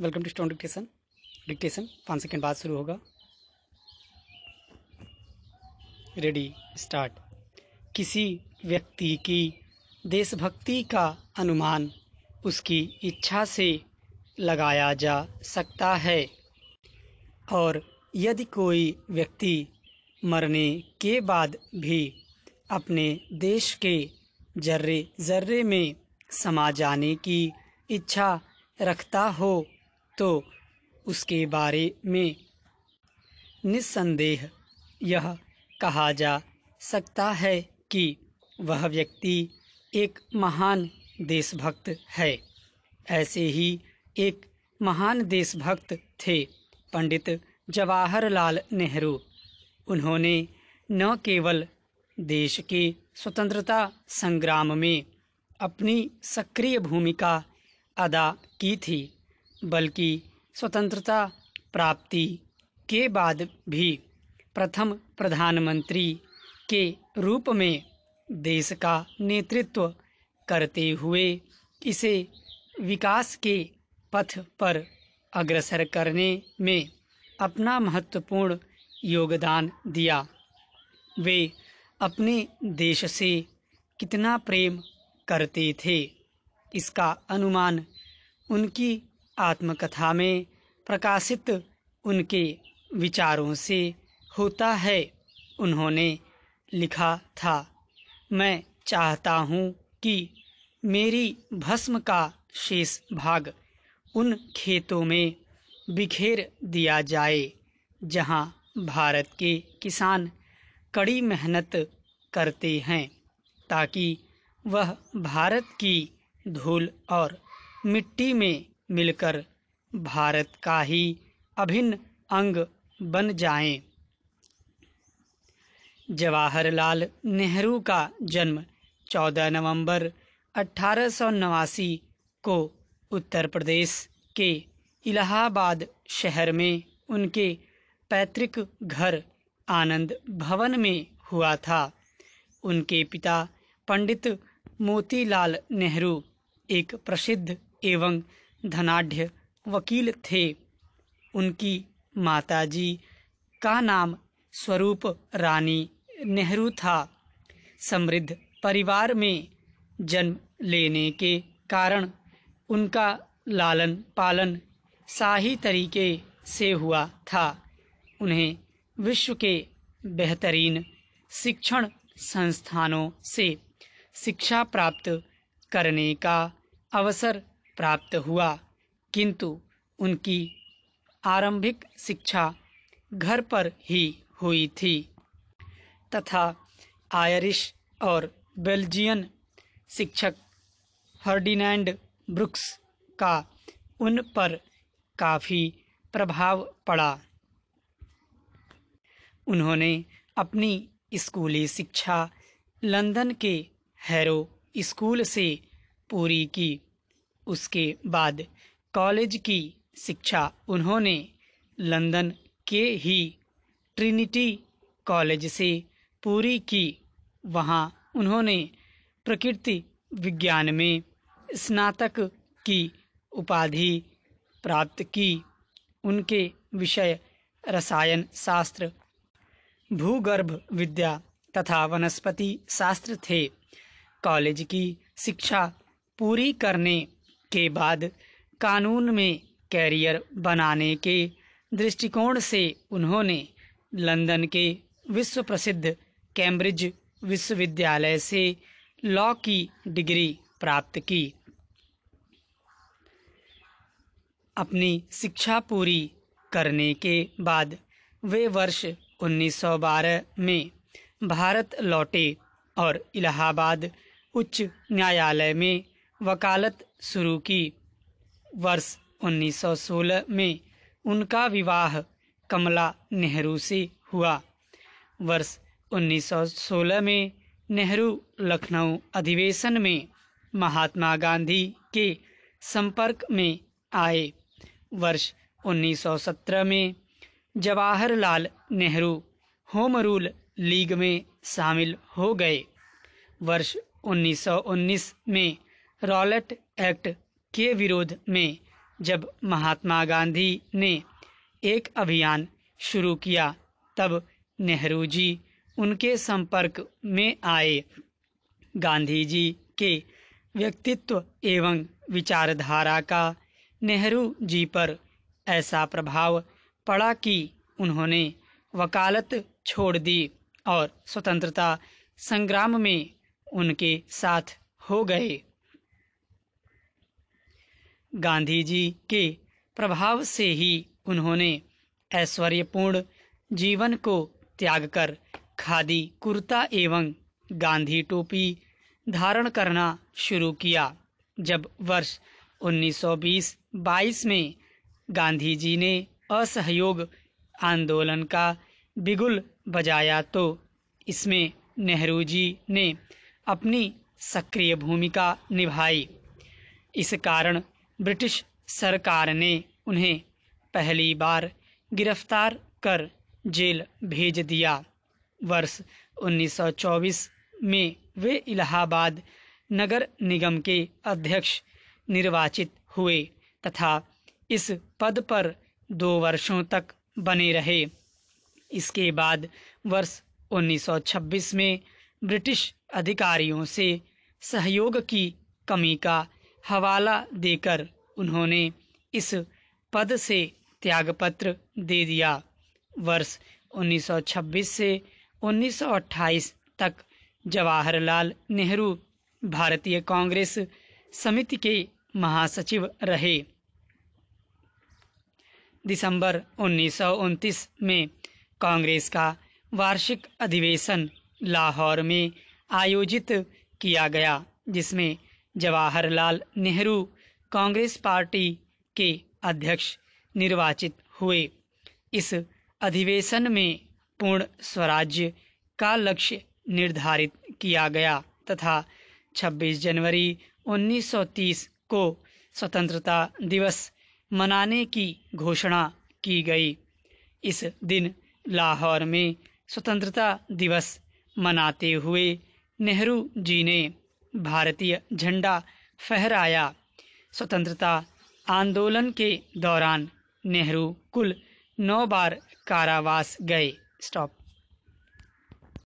Welcome to stone dictation dictation पाँच second बाद शुरू होगा रेडी स्टार्ट किसी व्यक्ति की देशभक्ति का अनुमान उसकी इच्छा से लगाया जा सकता है और यदि कोई व्यक्ति मरने के बाद भी अपने देश के जर्रे जर्रे में समा जाने की इच्छा रखता हो तो उसके बारे में निस्संदेह यह कहा जा सकता है कि वह व्यक्ति एक महान देशभक्त है ऐसे ही एक महान देशभक्त थे पंडित जवाहरलाल नेहरू उन्होंने न केवल देश के स्वतंत्रता संग्राम में अपनी सक्रिय भूमिका अदा की थी बल्कि स्वतंत्रता प्राप्ति के बाद भी प्रथम प्रधानमंत्री के रूप में देश का नेतृत्व करते हुए इसे विकास के पथ पर अग्रसर करने में अपना महत्वपूर्ण योगदान दिया वे अपने देश से कितना प्रेम करते थे इसका अनुमान उनकी आत्मकथा में प्रकाशित उनके विचारों से होता है उन्होंने लिखा था मैं चाहता हूँ कि मेरी भस्म का शेष भाग उन खेतों में बिखेर दिया जाए जहाँ भारत के किसान कड़ी मेहनत करते हैं ताकि वह भारत की धूल और मिट्टी में मिलकर भारत का ही अभिन्न अंग बन जाएं। जवाहरलाल नेहरू का जन्म 14 नवंबर अठारह को उत्तर प्रदेश के इलाहाबाद शहर में उनके पैतृक घर आनंद भवन में हुआ था उनके पिता पंडित मोतीलाल नेहरू एक प्रसिद्ध एवं धनाढ़ वकील थे उनकी माताजी का नाम स्वरूप रानी नेहरू था समृद्ध परिवार में जन्म लेने के कारण उनका लालन पालन शाही तरीके से हुआ था उन्हें विश्व के बेहतरीन शिक्षण संस्थानों से शिक्षा प्राप्त करने का अवसर प्राप्त हुआ किंतु उनकी आरंभिक शिक्षा घर पर ही हुई थी तथा आयरिश और बेल्जियन शिक्षक फर्डिनेंड ब्रुक्स का उन पर काफ़ी प्रभाव पड़ा उन्होंने अपनी स्कूली शिक्षा लंदन के हैरो स्कूल से पूरी की उसके बाद कॉलेज की शिक्षा उन्होंने लंदन के ही ट्रिनिटी कॉलेज से पूरी की वहाँ उन्होंने प्रकृति विज्ञान में स्नातक की उपाधि प्राप्त की उनके विषय रसायन शास्त्र भूगर्भ विद्या तथा वनस्पति शास्त्र थे कॉलेज की शिक्षा पूरी करने के बाद कानून में कैरियर बनाने के दृष्टिकोण से उन्होंने लंदन के विश्व प्रसिद्ध कैम्ब्रिज विश्वविद्यालय से लॉ की डिग्री प्राप्त की अपनी शिक्षा पूरी करने के बाद वे वर्ष 1912 में भारत लौटे और इलाहाबाद उच्च न्यायालय में वकालत शुरू की वर्ष 1916 में उनका विवाह कमला नेहरू से हुआ वर्ष 1916 में नेहरू लखनऊ अधिवेशन में महात्मा गांधी के संपर्क में आए वर्ष 1917 में Jawaharlal Nehru home rule league में शामिल हो गए वर्ष 1919 में रॉलेट एक्ट के विरोध में जब महात्मा गांधी ने एक अभियान शुरू किया तब नेहरू जी उनके संपर्क में आए गांधी जी के व्यक्तित्व एवं विचारधारा का नेहरू जी पर ऐसा प्रभाव पड़ा कि उन्होंने वकालत छोड़ दी और स्वतंत्रता संग्राम में उनके साथ हो गए गांधी जी के प्रभाव से ही उन्होंने ऐश्वर्यपूर्ण जीवन को त्याग कर खादी कुर्ता एवं गांधी टोपी धारण करना शुरू किया जब वर्ष 1920-22 में गांधी जी ने असहयोग आंदोलन का बिगुल बजाया तो इसमें नेहरू जी ने अपनी सक्रिय भूमिका निभाई इस कारण ब्रिटिश सरकार ने उन्हें पहली बार गिरफ्तार कर जेल भेज दिया वर्ष 1924 में वे इलाहाबाद नगर निगम के अध्यक्ष निर्वाचित हुए तथा इस पद पर दो वर्षों तक बने रहे इसके बाद वर्ष 1926 में ब्रिटिश अधिकारियों से सहयोग की कमी का हवाला देकर उन्होंने इस पद से त्यागपत्र दे दिया वर्ष 1926 से 1928 तक जवाहरलाल नेहरू भारतीय कांग्रेस समिति के महासचिव रहे दिसंबर उन्नीस में कांग्रेस का वार्षिक अधिवेशन लाहौर में आयोजित किया गया जिसमें जवाहरलाल नेहरू कांग्रेस पार्टी के अध्यक्ष निर्वाचित हुए इस अधिवेशन में पूर्ण स्वराज्य का लक्ष्य निर्धारित किया गया तथा 26 जनवरी 1930 को स्वतंत्रता दिवस मनाने की घोषणा की गई इस दिन लाहौर में स्वतंत्रता दिवस मनाते हुए नेहरू जी ने भारतीय झंडा फहराया स्वतंत्रता आंदोलन के दौरान नेहरू कुल नौ बार कारावास गए स्टॉप